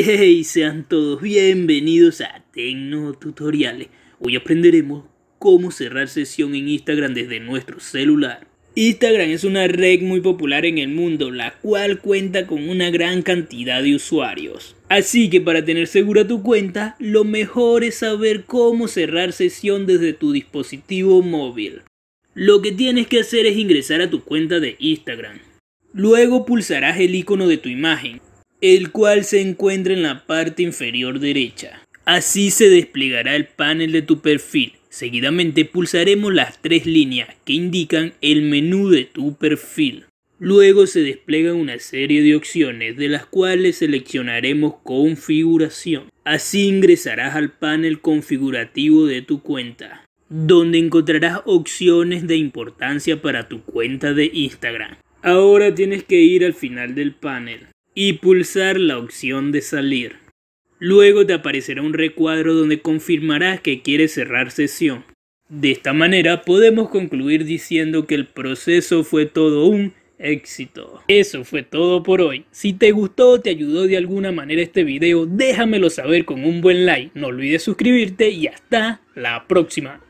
Hey, sean todos bienvenidos a Tecno Tutoriales. Hoy aprenderemos cómo cerrar sesión en Instagram desde nuestro celular. Instagram es una red muy popular en el mundo, la cual cuenta con una gran cantidad de usuarios. Así que para tener segura tu cuenta, lo mejor es saber cómo cerrar sesión desde tu dispositivo móvil. Lo que tienes que hacer es ingresar a tu cuenta de Instagram. Luego pulsarás el icono de tu imagen el cual se encuentra en la parte inferior derecha. Así se desplegará el panel de tu perfil. Seguidamente pulsaremos las tres líneas que indican el menú de tu perfil. Luego se despliega una serie de opciones de las cuales seleccionaremos configuración. Así ingresarás al panel configurativo de tu cuenta, donde encontrarás opciones de importancia para tu cuenta de Instagram. Ahora tienes que ir al final del panel y pulsar la opción de salir. Luego te aparecerá un recuadro donde confirmarás que quieres cerrar sesión. De esta manera podemos concluir diciendo que el proceso fue todo un éxito. Eso fue todo por hoy. Si te gustó o te ayudó de alguna manera este video, déjamelo saber con un buen like. No olvides suscribirte y hasta la próxima.